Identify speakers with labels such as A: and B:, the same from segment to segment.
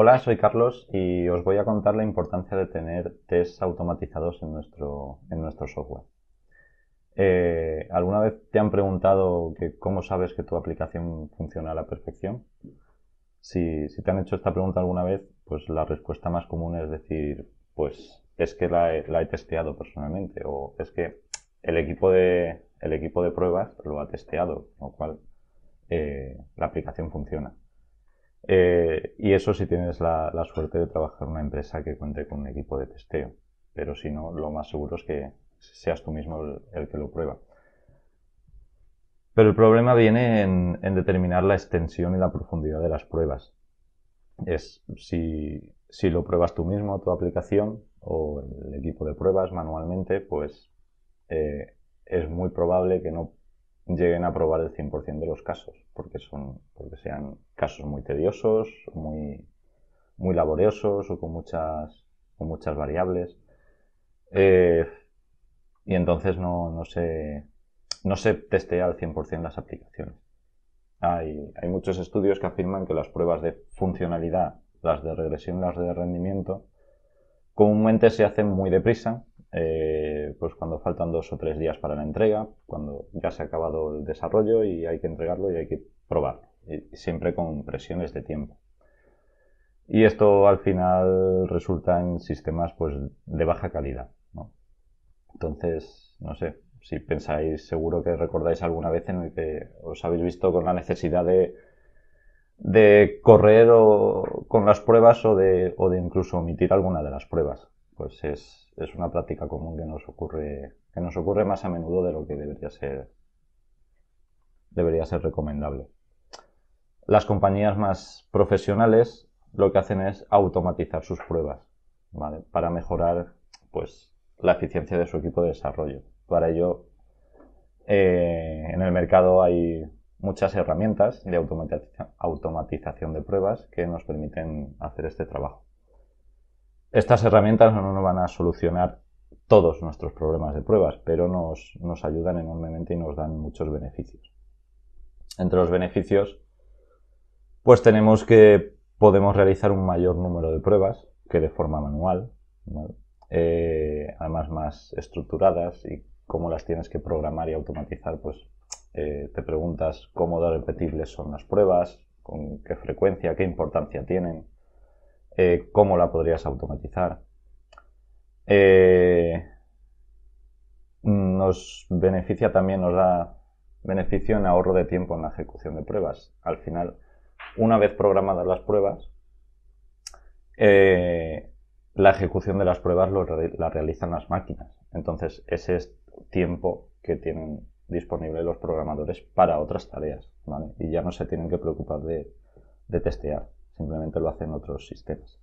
A: Hola, soy Carlos y os voy a contar la importancia de tener tests automatizados en nuestro, en software. Eh, ¿Alguna vez te han preguntado que cómo sabes que tu aplicación funciona a la perfección? Si, te han hecho esta pregunta alguna vez, pues la respuesta más común es decir, pues es que la he, testeado personalmente o es que el equipo de, el equipo de pruebas lo ha testeado, con lo cual eh, la aplicación funciona. Eh, y eso si tienes la, suerte de trabajar en una empresa que cuente con un equipo de testeo. Pero si no, lo más seguro es que seas tú mismo el, que lo prueba. Pero el problema viene en, determinar la extensión y la profundidad de las pruebas. Es si, si lo pruebas tú mismo, tu aplicación o el equipo de pruebas manualmente, pues eh, es muy probable que no lleguen a probar el 100% de los casos, porque, son, porque sean casos muy tediosos, muy, muy laboriosos o con muchas, muchas variables. Eh, y entonces no, no, se, no se testea al 100% las aplicaciones. Hay, muchos estudios que afirman que las pruebas de funcionalidad, las de regresión las de rendimiento, comúnmente se hacen muy deprisa. Eh, pues cuando faltan dos o tres días para la entrega, cuando ya se ha acabado el desarrollo y hay que entregarlo y hay que probarlo, siempre con presiones de tiempo. Y esto al final resulta en sistemas pues de baja calidad. Entonces, no sé, si pensáis, seguro que recordáis alguna vez en el que os habéis visto con la necesidad de, correr con las pruebas o o de incluso omitir alguna de las pruebas pues es, una práctica común que nos ocurre que nos ocurre más a menudo de lo que debería ser debería ser recomendable. Las compañías más profesionales lo que hacen es automatizar sus pruebas, Para mejorar pues la eficiencia de su equipo de desarrollo. Para ello eh, en el mercado hay muchas herramientas de automatización de pruebas que nos permiten hacer este trabajo. Estas herramientas no nos van a solucionar todos nuestros problemas de pruebas, pero nos, ayudan enormemente y nos dan muchos beneficios. Entre los beneficios, pues tenemos que podemos realizar un mayor número de pruebas que de forma manual, eh, además más estructuradas y cómo las tienes que programar y automatizar, pues eh, te preguntas cómo de repetibles son las pruebas, con qué frecuencia, qué importancia tienen, eh, cómo la podrías automatizar. Eh, nos beneficia también, nos da beneficio en ahorro de tiempo en la ejecución de pruebas. Al final, una vez programadas las pruebas, eh, la ejecución de las pruebas lo, la realizan las máquinas. Entonces, ese es tiempo que tienen disponible los programadores para otras tareas, ¿vale? Y ya no se tienen que preocupar de testear simplemente lo hacen otros sistemas.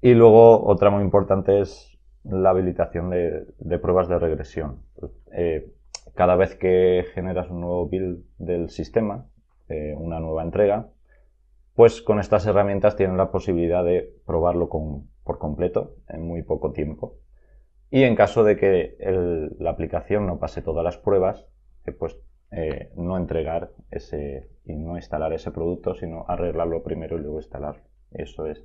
A: Y luego otra muy importante es la habilitación de, pruebas de regresión. Pues, eh, cada vez que generas un nuevo build del sistema, eh, una nueva entrega, pues con estas herramientas tienen la posibilidad de probarlo con, por completo en muy poco tiempo. Y en caso de que la aplicación no pase todas las pruebas, eh, pues eh, no entregar ese y no instalar ese producto, sino arreglarlo primero y luego instalarlo. Eso es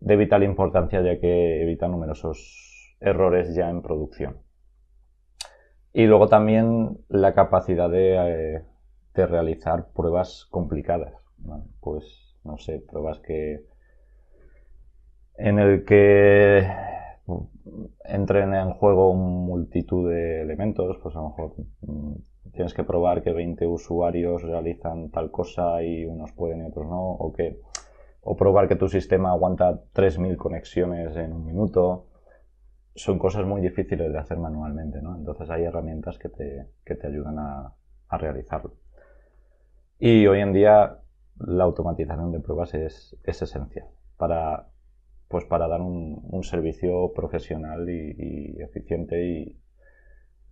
A: de vital importancia ya que evita numerosos errores ya en producción. Y luego también la capacidad de, eh, realizar pruebas complicadas. pues no sé, pruebas que en el que mm, entren en juego multitud de elementos, pues a lo mejor mm, tienes que probar que 20 usuarios realizan tal cosa y unos pueden y otros no, o que probar que tu sistema aguanta 3.000 conexiones en un minuto. Son cosas muy difíciles de hacer manualmente, ¿no? Entonces hay herramientas que te, ayudan a, realizarlo. Y hoy en día la automatización de pruebas es, esencial para, pues para dar un, servicio profesional y, y eficiente y,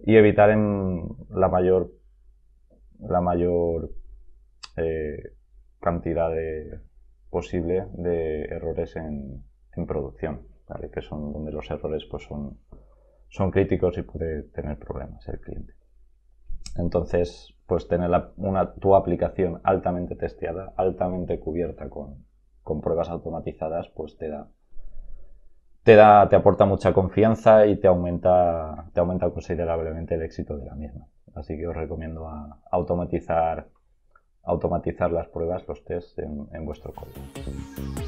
A: y evitar en la mayor la mayor eh, cantidad de, posible de errores en, producción, que son donde los errores pues son, son críticos y puede tener problemas el cliente. Entonces, pues tener una, tu aplicación altamente testeada, altamente cubierta con, con pruebas automatizadas, pues te da te, da, te aporta mucha confianza y te aumenta, te aumenta considerablemente el éxito de la misma. Así que os recomiendo automatizar, automatizar las pruebas, los test en, en vuestro código.